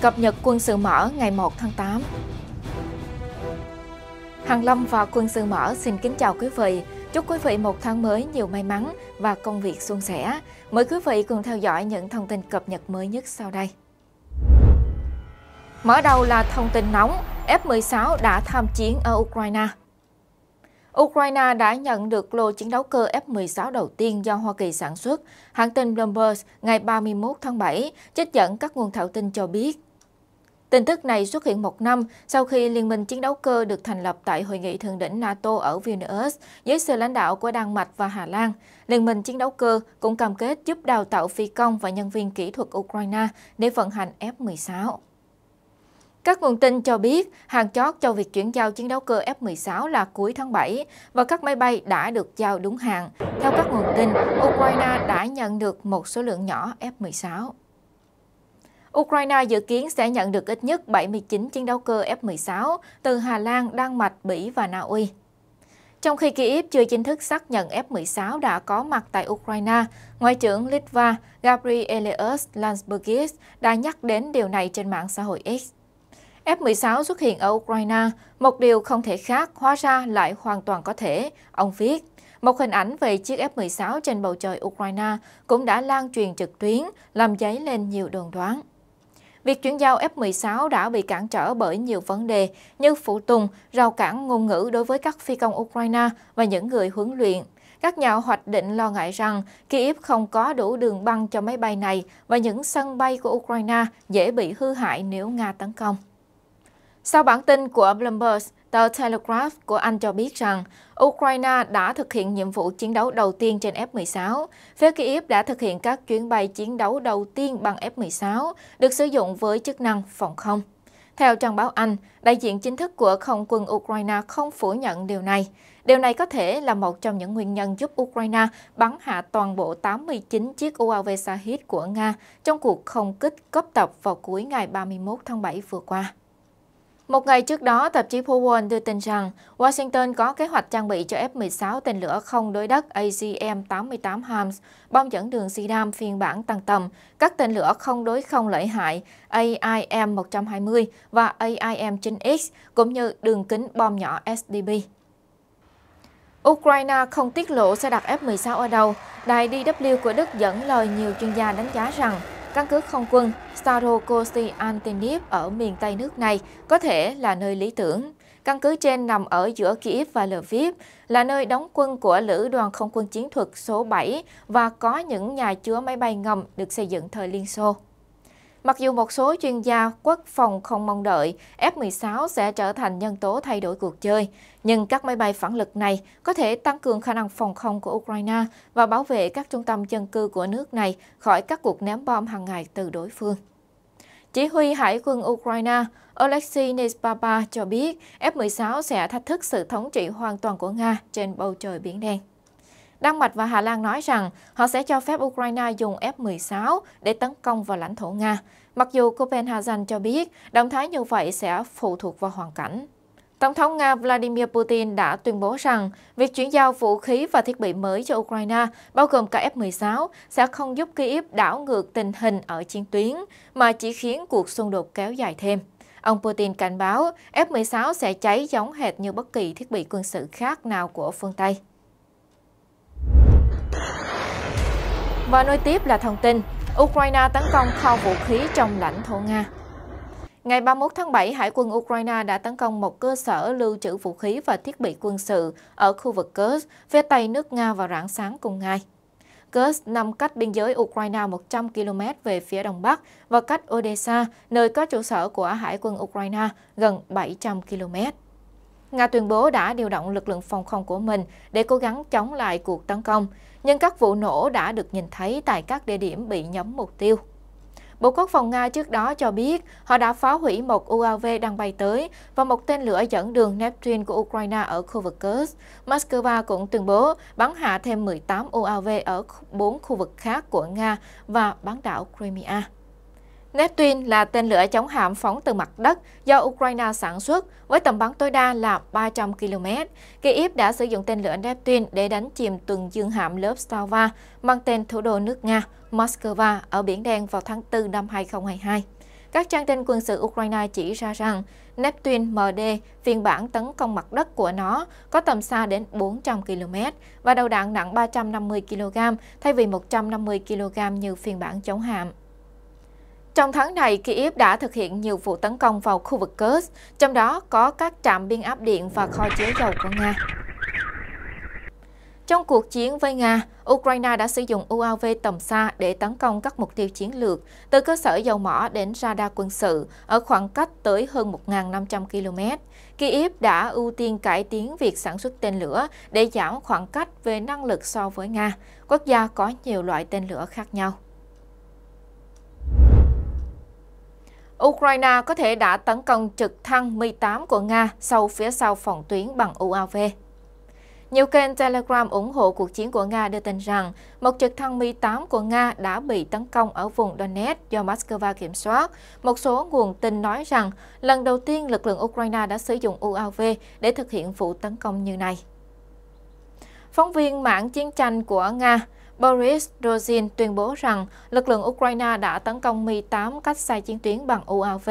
Cập nhật quân sự mở ngày 1 tháng 8 Hàng Lâm và quân sự mở xin kính chào quý vị. Chúc quý vị một tháng mới nhiều may mắn và công việc suôn sẻ. Mời quý vị cùng theo dõi những thông tin cập nhật mới nhất sau đây. Mở đầu là thông tin nóng, F-16 đã tham chiến ở Ukraine. Ukraine đã nhận được lô chiến đấu cơ F-16 đầu tiên do Hoa Kỳ sản xuất. Hãng tin Bloomberg ngày 31 tháng 7 trích dẫn các nguồn thạo tin cho biết Tin tức này xuất hiện một năm sau khi Liên minh chiến đấu cơ được thành lập tại Hội nghị thượng đỉnh NATO ở Vilnius dưới sự lãnh đạo của Đan Mạch và Hà Lan. Liên minh chiến đấu cơ cũng cam kết giúp đào tạo phi công và nhân viên kỹ thuật Ukraine để vận hành F-16. Các nguồn tin cho biết, hàng chót cho việc chuyển giao chiến đấu cơ F-16 là cuối tháng 7 và các máy bay đã được giao đúng hạn. Theo các nguồn tin, Ukraine đã nhận được một số lượng nhỏ F-16. Ukraine dự kiến sẽ nhận được ít nhất 79 chiến đấu cơ F-16 từ Hà Lan, Đan Mạch, Bỉ và Na Uy. Trong khi Kyiv chưa chính thức xác nhận F-16 đã có mặt tại Ukraine, Ngoại trưởng Litva Gabrielius Landsbergis đã nhắc đến điều này trên mạng xã hội X. F-16 xuất hiện ở Ukraine, một điều không thể khác hóa ra lại hoàn toàn có thể, ông viết. Một hình ảnh về chiếc F-16 trên bầu trời Ukraine cũng đã lan truyền trực tuyến, làm dấy lên nhiều đồn đoán. Việc chuyển giao F-16 đã bị cản trở bởi nhiều vấn đề như phụ tùng, rào cản ngôn ngữ đối với các phi công Ukraine và những người huấn luyện. Các nhà hoạch định lo ngại rằng Kyiv không có đủ đường băng cho máy bay này và những sân bay của Ukraine dễ bị hư hại nếu Nga tấn công. Sau bản tin của Bloomberg, tờ Telegraph của Anh cho biết rằng Ukraine đã thực hiện nhiệm vụ chiến đấu đầu tiên trên F-16. Phía Kyiv đã thực hiện các chuyến bay chiến đấu đầu tiên bằng F-16, được sử dụng với chức năng phòng không. Theo trang báo Anh, đại diện chính thức của không quân Ukraine không phủ nhận điều này. Điều này có thể là một trong những nguyên nhân giúp Ukraine bắn hạ toàn bộ 89 chiếc UAV Shahid của Nga trong cuộc không kích cấp tập vào cuối ngày 31 tháng 7 vừa qua. Một ngày trước đó, tạp chí Power đưa tin rằng Washington có kế hoạch trang bị cho F-16 tên lửa không đối đất AGM-88 HARMS, bom dẫn đường SIDAM phiên bản tăng tầm, các tên lửa không đối không lợi hại AIM-120 và AIM-9X, cũng như đường kính bom nhỏ SDB. Ukraine không tiết lộ sẽ đặt F-16 ở đâu. Đài DW của Đức dẫn lời nhiều chuyên gia đánh giá rằng Căn cứ không quân Starokosti Antenip ở miền Tây nước này có thể là nơi lý tưởng. Căn cứ trên nằm ở giữa Kiev và Lviv, là nơi đóng quân của Lữ đoàn Không quân Chiến thuật số 7 và có những nhà chứa máy bay ngầm được xây dựng thời Liên Xô. Mặc dù một số chuyên gia quốc phòng không mong đợi F-16 sẽ trở thành nhân tố thay đổi cuộc chơi, nhưng các máy bay phản lực này có thể tăng cường khả năng phòng không của Ukraine và bảo vệ các trung tâm dân cư của nước này khỏi các cuộc ném bom hàng ngày từ đối phương. Chỉ huy Hải quân Ukraine Oleksiy Nespapa cho biết F-16 sẽ thách thức sự thống trị hoàn toàn của Nga trên bầu trời Biển Đen. Đan Mạch và Hà Lan nói rằng họ sẽ cho phép Ukraine dùng F-16 để tấn công vào lãnh thổ Nga, mặc dù Copenhagen cho biết động thái như vậy sẽ phụ thuộc vào hoàn cảnh. Tổng thống Nga Vladimir Putin đã tuyên bố rằng việc chuyển giao vũ khí và thiết bị mới cho Ukraine, bao gồm cả F-16, sẽ không giúp Kyiv đảo ngược tình hình ở chiến tuyến, mà chỉ khiến cuộc xung đột kéo dài thêm. Ông Putin cảnh báo F-16 sẽ cháy giống hệt như bất kỳ thiết bị quân sự khác nào của phương Tây. Và nối tiếp là thông tin Ukraine tấn công kho vũ khí trong lãnh thổ Nga. Ngày 31 tháng 7, Hải quân Ukraine đã tấn công một cơ sở lưu trữ vũ khí và thiết bị quân sự ở khu vực Kursk phía tây nước Nga vào rạng sáng cùng ngày. Kursk nằm cách biên giới Ukraine 100 km về phía đông bắc và cách Odessa, nơi có trụ sở của Hải quân Ukraine, gần 700 km. Nga tuyên bố đã điều động lực lượng phòng không của mình để cố gắng chống lại cuộc tấn công, nhưng các vụ nổ đã được nhìn thấy tại các địa điểm bị nhắm mục tiêu. Bộ Quốc phòng Nga trước đó cho biết họ đã phá hủy một UAV đang bay tới và một tên lửa dẫn đường Neptune của Ukraine ở khu vực Kursk. Moscow cũng tuyên bố bắn hạ thêm 18 UAV ở 4 khu vực khác của Nga và bán đảo Crimea. Neptune là tên lửa chống hạm phóng từ mặt đất do Ukraine sản xuất với tầm bắn tối đa là 300 km. Kyiv đã sử dụng tên lửa Neptune để đánh chìm tuần dương hạm lớp Stava mang tên thủ đô nước Nga Moscow ở Biển Đen vào tháng 4 năm 2022. Các trang tin quân sự Ukraine chỉ ra rằng Neptune MD, phiên bản tấn công mặt đất của nó, có tầm xa đến 400 km và đầu đạn nặng 350 kg thay vì 150 kg như phiên bản chống hạm. Trong tháng này, Kyiv đã thực hiện nhiều vụ tấn công vào khu vực Kursk, trong đó có các trạm biên áp điện và kho chứa dầu của Nga. Trong cuộc chiến với Nga, Ukraine đã sử dụng UAV tầm xa để tấn công các mục tiêu chiến lược, từ cơ sở dầu mỏ đến radar quân sự, ở khoảng cách tới hơn 1.500 km. Kyiv đã ưu tiên cải tiến việc sản xuất tên lửa để giảm khoảng cách về năng lực so với Nga, quốc gia có nhiều loại tên lửa khác nhau. Ukraine có thể đã tấn công trực thăng Mi-8 của Nga sau phía sau phòng tuyến bằng UAV. Nhiều kênh Telegram ủng hộ cuộc chiến của Nga đưa tin rằng một trực thăng Mi-8 của Nga đã bị tấn công ở vùng Donetsk do Moscow kiểm soát. Một số nguồn tin nói rằng lần đầu tiên lực lượng Ukraine đã sử dụng UAV để thực hiện vụ tấn công như này. Phóng viên mạng chiến tranh của Nga Boris Dozhin tuyên bố rằng lực lượng Ukraine đã tấn công Mi-8 cách xa chiến tuyến bằng UAV.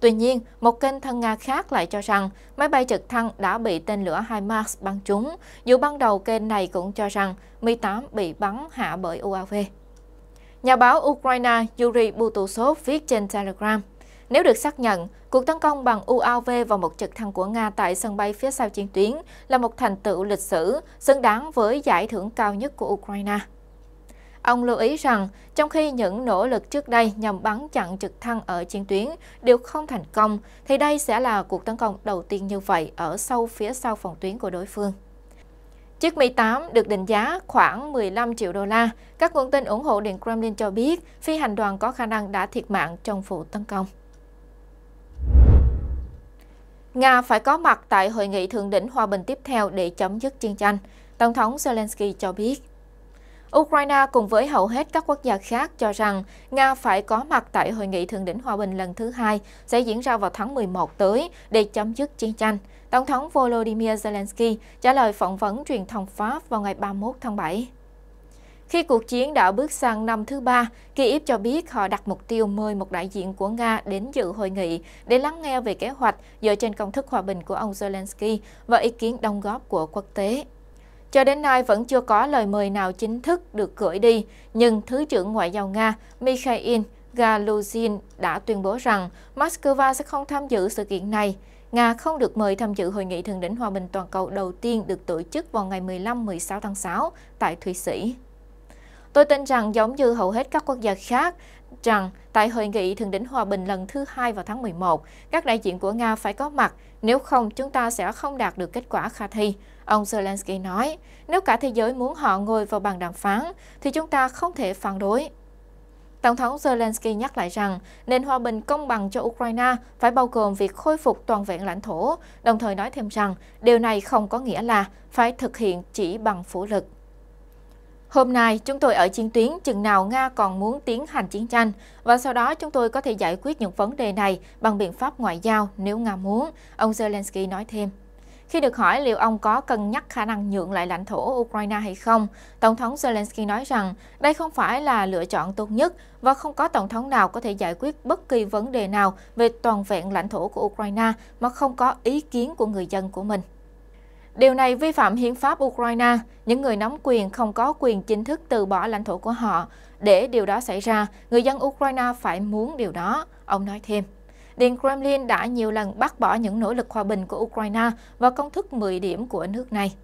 Tuy nhiên, một kênh thân Nga khác lại cho rằng máy bay trực thăng đã bị tên lửa HIMARS bắn trúng, dù ban đầu kênh này cũng cho rằng Mi-8 bị bắn hạ bởi UAV. Nhà báo Ukraine Yuri Butusov viết trên Telegram, nếu được xác nhận, cuộc tấn công bằng UAV vào một trực thăng của Nga tại sân bay phía sau chiến tuyến là một thành tựu lịch sử, xứng đáng với giải thưởng cao nhất của Ukraine. Ông lưu ý rằng, trong khi những nỗ lực trước đây nhằm bắn chặn trực thăng ở chiến tuyến đều không thành công, thì đây sẽ là cuộc tấn công đầu tiên như vậy ở sâu phía sau phòng tuyến của đối phương. Chiếc Mi-8 được định giá khoảng 15 triệu đô la. Các nguồn tin ủng hộ Điện Kremlin cho biết phi hành đoàn có khả năng đã thiệt mạng trong vụ tấn công. Nga phải có mặt tại hội nghị thượng đỉnh hòa bình tiếp theo để chấm dứt chiến tranh, Tổng thống Zelensky cho biết. Ukraine cùng với hầu hết các quốc gia khác cho rằng Nga phải có mặt tại Hội nghị Thượng đỉnh Hòa bình lần thứ hai sẽ diễn ra vào tháng 11 tới để chấm dứt chiến tranh. Tổng thống Volodymyr Zelensky trả lời phỏng vấn truyền thông Pháp vào ngày 31 tháng 7. Khi cuộc chiến đã bước sang năm thứ ba, Kyiv cho biết họ đặt mục tiêu mời một đại diện của Nga đến dự hội nghị để lắng nghe về kế hoạch dựa trên công thức hòa bình của ông Zelensky và ý kiến đóng góp của quốc tế. Cho đến nay vẫn chưa có lời mời nào chính thức được gửi đi, nhưng Thứ trưởng Ngoại giao Nga Mikhail Galuzin đã tuyên bố rằng Moscow sẽ không tham dự sự kiện này. Nga không được mời tham dự hội nghị thượng đỉnh hòa bình toàn cầu đầu tiên được tổ chức vào ngày 15-16 tháng 6 tại Thụy Sĩ. Tôi tin rằng giống như hầu hết các quốc gia khác, rằng tại hội nghị thượng đỉnh hòa bình lần thứ hai vào tháng 11, các đại diện của Nga phải có mặt, nếu không chúng ta sẽ không đạt được kết quả khả thi. Ông Zelensky nói, nếu cả thế giới muốn họ ngồi vào bàn đàm phán, thì chúng ta không thể phản đối. Tổng thống Zelensky nhắc lại rằng nền hòa bình công bằng cho Ukraine phải bao gồm việc khôi phục toàn vẹn lãnh thổ, đồng thời nói thêm rằng điều này không có nghĩa là phải thực hiện chỉ bằng vũ lực. Hôm nay chúng tôi ở chiến tuyến chừng nào Nga còn muốn tiến hành chiến tranh và sau đó chúng tôi có thể giải quyết những vấn đề này bằng biện pháp ngoại giao nếu Nga muốn, ông Zelensky nói thêm. Khi được hỏi liệu ông có cân nhắc khả năng nhượng lại lãnh thổ Ukraine hay không, Tổng thống Zelensky nói rằng đây không phải là lựa chọn tốt nhất và không có Tổng thống nào có thể giải quyết bất kỳ vấn đề nào về toàn vẹn lãnh thổ của Ukraine mà không có ý kiến của người dân của mình. Điều này vi phạm hiến pháp Ukraine, những người nắm quyền không có quyền chính thức từ bỏ lãnh thổ của họ. Để điều đó xảy ra, người dân Ukraine phải muốn điều đó, ông nói thêm. Điện Kremlin đã nhiều lần bác bỏ những nỗ lực hòa bình của Ukraine và công thức 10 điểm của nước này.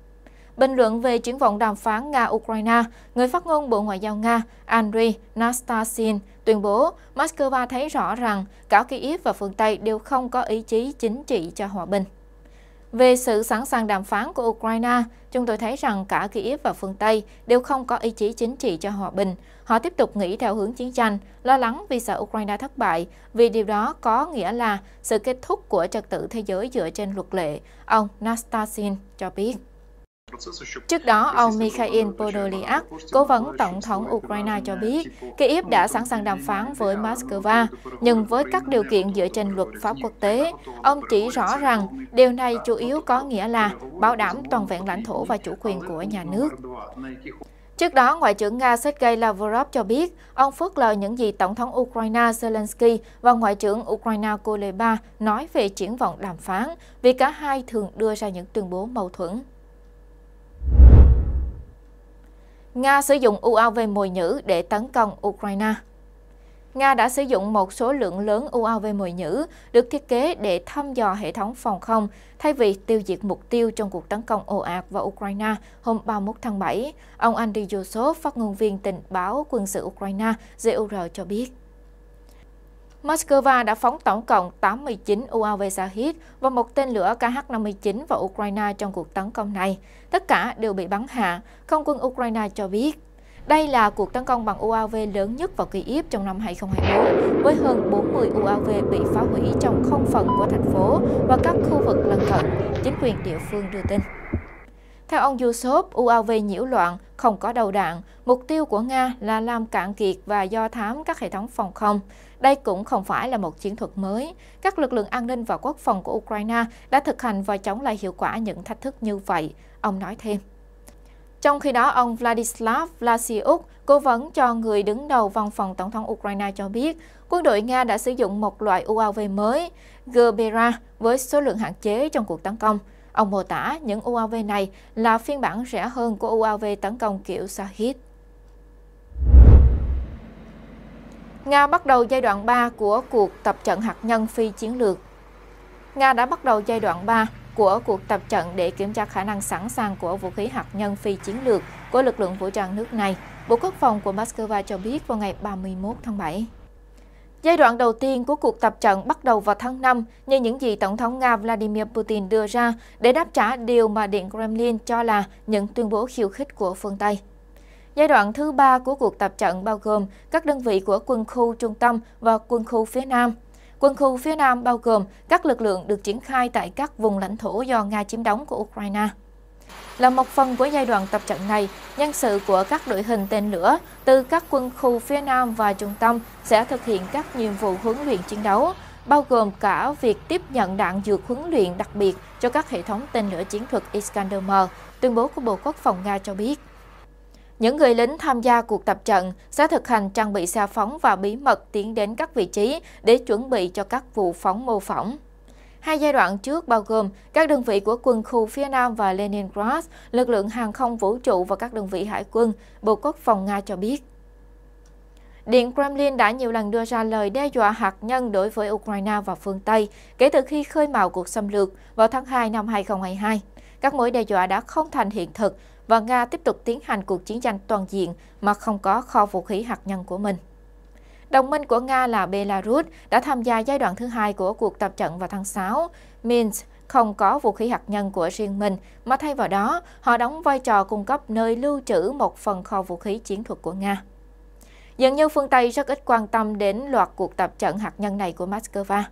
Bình luận về triển vọng đàm phán Nga-Ukraine, người phát ngôn Bộ Ngoại giao Nga Andriy Nastasin tuyên bố Moscow thấy rõ rằng cả Kyiv và phương Tây đều không có ý chí chính trị cho hòa bình. Về sự sẵn sàng đàm phán của Ukraine, chúng tôi thấy rằng cả Kyiv và phương Tây đều không có ý chí chính trị cho hòa bình. Họ tiếp tục nghĩ theo hướng chiến tranh, lo lắng vì sợ Ukraine thất bại, vì điều đó có nghĩa là sự kết thúc của trật tự thế giới dựa trên luật lệ, ông Nastasin cho biết. Trước đó, ông Mikhail Podolyak, cố vấn Tổng thống Ukraine cho biết, Kyiv đã sẵn sàng đàm phán với Moscow, nhưng với các điều kiện dựa trên luật pháp quốc tế. Ông chỉ rõ rằng điều này chủ yếu có nghĩa là bảo đảm toàn vẹn lãnh thổ và chủ quyền của nhà nước. Trước đó, Ngoại trưởng Nga Sergei Lavrov cho biết, ông phớt lờ những gì Tổng thống Ukraine Zelensky và Ngoại trưởng Ukraine Kuleba nói về triển vọng đàm phán, vì cả hai thường đưa ra những tuyên bố mâu thuẫn. Nga sử dụng UAV mồi nhữ để tấn công Ukraine. Nga đã sử dụng một số lượng lớn UAV mồi nhữ được thiết kế để thăm dò hệ thống phòng không thay vì tiêu diệt mục tiêu trong cuộc tấn công ồ ạt vào Ukraine hôm 31 tháng 7. Ông Andy Yusov, phát ngôn viên tình báo quân sự Ukraine, ZUR cho biết. Moscow đã phóng tổng cộng 89 UAV Shahid và một tên lửa KH-59 vào Ukraine trong cuộc tấn công này. Tất cả đều bị bắn hạ, không quân Ukraine cho biết. Đây là cuộc tấn công bằng UAV lớn nhất vào Kyiv trong năm 2024, với hơn 40 UAV bị phá hủy trong không phận của thành phố và các khu vực lân cận, chính quyền địa phương đưa tin. Theo ông Yusuf, UAV nhiễu loạn, không có đầu đạn. Mục tiêu của Nga là làm cạn kiệt và do thám các hệ thống phòng không. Đây cũng không phải là một chiến thuật mới. Các lực lượng an ninh và quốc phòng của Ukraine đã thực hành và chống lại hiệu quả những thách thức như vậy, ông nói thêm. Trong khi đó, ông Vladislav Vlasiuk, cố vấn cho người đứng đầu văn phòng Tổng thống Ukraine cho biết, quân đội Nga đã sử dụng một loại UAV mới, Gerbera, với số lượng hạn chế trong cuộc tấn công. Ông mô tả những UAV này là phiên bản rẻ hơn của UAV tấn công kiểu Shahid. Nga bắt đầu giai đoạn 3 của cuộc tập trận hạt nhân phi chiến lược. Nga đã bắt đầu giai đoạn 3 của cuộc tập trận để kiểm tra khả năng sẵn sàng của vũ khí hạt nhân phi chiến lược của lực lượng vũ trang nước này, Bộ Quốc phòng của Moscow cho biết vào ngày 31 tháng 7. Giai đoạn đầu tiên của cuộc tập trận bắt đầu vào tháng 5 như những gì Tổng thống Nga Vladimir Putin đưa ra để đáp trả điều mà Điện Kremlin cho là những tuyên bố khiêu khích của phương Tây. Giai đoạn thứ ba của cuộc tập trận bao gồm các đơn vị của quân khu trung tâm và quân khu phía Nam. Quân khu phía Nam bao gồm các lực lượng được triển khai tại các vùng lãnh thổ do Nga chiếm đóng của Ukraine là một phần của giai đoạn tập trận này, nhân sự của các đội hình tên lửa từ các quân khu phía Nam và Trung Tâm sẽ thực hiện các nhiệm vụ huấn luyện chiến đấu, bao gồm cả việc tiếp nhận đạn dược huấn luyện đặc biệt cho các hệ thống tên lửa chiến thuật Iskander-M, tuyên bố của Bộ Quốc phòng Nga cho biết. Những người lính tham gia cuộc tập trận sẽ thực hành trang bị xe phóng và bí mật tiến đến các vị trí để chuẩn bị cho các vụ phóng mô phỏng. Hai giai đoạn trước bao gồm các đơn vị của quân khu phía Nam và Leningrad, lực lượng hàng không vũ trụ và các đơn vị hải quân, Bộ Quốc phòng Nga cho biết. Điện Kremlin đã nhiều lần đưa ra lời đe dọa hạt nhân đối với Ukraine và phương Tây kể từ khi khơi mào cuộc xâm lược vào tháng 2 năm 2022. Các mối đe dọa đã không thành hiện thực và Nga tiếp tục tiến hành cuộc chiến tranh toàn diện mà không có kho vũ khí hạt nhân của mình. Đồng minh của Nga là Belarus đã tham gia giai đoạn thứ hai của cuộc tập trận vào tháng 6. Minsk không có vũ khí hạt nhân của riêng mình, mà thay vào đó, họ đóng vai trò cung cấp nơi lưu trữ một phần kho vũ khí chiến thuật của Nga. Dường như phương Tây rất ít quan tâm đến loạt cuộc tập trận hạt nhân này của Moscow.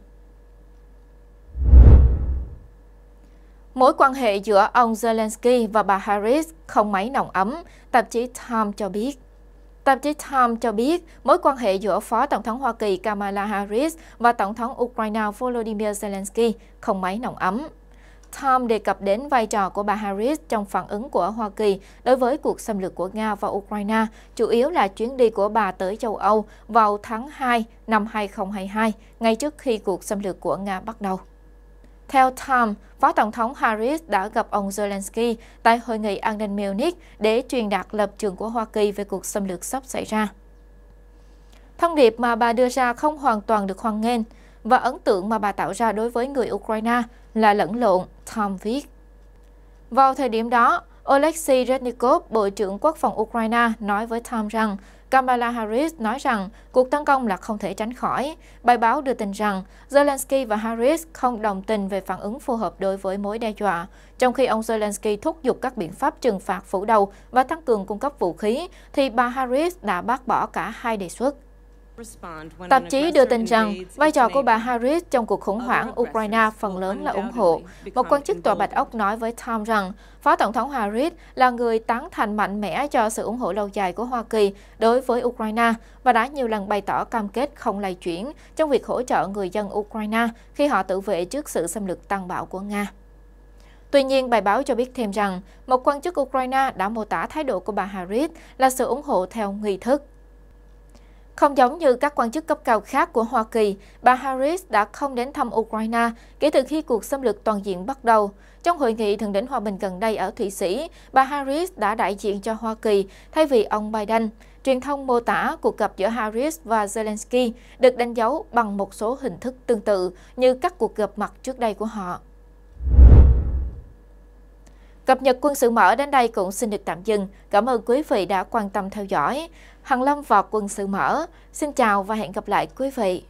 Mối quan hệ giữa ông Zelensky và bà Harris không mấy nồng ấm, tạp chí Time cho biết. Tạp chí Time cho biết mối quan hệ giữa Phó Tổng thống Hoa Kỳ Kamala Harris và Tổng thống Ukraine Volodymyr Zelensky không mấy nồng ấm. Time đề cập đến vai trò của bà Harris trong phản ứng của Hoa Kỳ đối với cuộc xâm lược của Nga vào Ukraine, chủ yếu là chuyến đi của bà tới châu Âu vào tháng 2 năm 2022, ngay trước khi cuộc xâm lược của Nga bắt đầu. Theo Time, Phó Tổng thống Harris đã gặp ông Zelensky tại Hội nghị an ninh Munich để truyền đạt lập trường của Hoa Kỳ về cuộc xâm lược sắp xảy ra. Thông điệp mà bà đưa ra không hoàn toàn được hoan nghênh và ấn tượng mà bà tạo ra đối với người Ukraine là lẫn lộn, Tom viết. Vào thời điểm đó, Oleksiy Rednikov, Bộ trưởng Quốc phòng Ukraine, nói với Tom rằng Kamala Harris nói rằng cuộc tấn công là không thể tránh khỏi. Bài báo đưa tin rằng Zelensky và Harris không đồng tình về phản ứng phù hợp đối với mối đe dọa, trong khi ông Zelensky thúc giục các biện pháp trừng phạt phủ đầu và tăng cường cung cấp vũ khí, thì bà Harris đã bác bỏ cả hai đề xuất. Tạp chí đưa tin rằng vai trò của bà Harris trong cuộc khủng hoảng Ukraine phần lớn là ủng hộ. Một quan chức Tòa Bạch Ốc nói với Tom rằng Phó Tổng thống Harris là người tán thành mạnh mẽ cho sự ủng hộ lâu dài của Hoa Kỳ đối với Ukraine và đã nhiều lần bày tỏ cam kết không lay chuyển trong việc hỗ trợ người dân Ukraine khi họ tự vệ trước sự xâm lược tàn bạo của Nga. Tuy nhiên, bài báo cho biết thêm rằng một quan chức Ukraine đã mô tả thái độ của bà Harris là sự ủng hộ theo nghi thức. Không giống như các quan chức cấp cao khác của Hoa Kỳ, bà Harris đã không đến thăm Ukraine kể từ khi cuộc xâm lược toàn diện bắt đầu. Trong hội nghị thượng đỉnh hòa bình gần đây ở Thụy Sĩ, bà Harris đã đại diện cho Hoa Kỳ thay vì ông Biden. Truyền thông mô tả cuộc gặp giữa Harris và Zelensky được đánh dấu bằng một số hình thức tương tự như các cuộc gặp mặt trước đây của họ. Cập nhật quân sự mở đến đây cũng xin được tạm dừng. Cảm ơn quý vị đã quan tâm theo dõi. Hằng Lâm và Quân sự mở. Xin chào và hẹn gặp lại quý vị.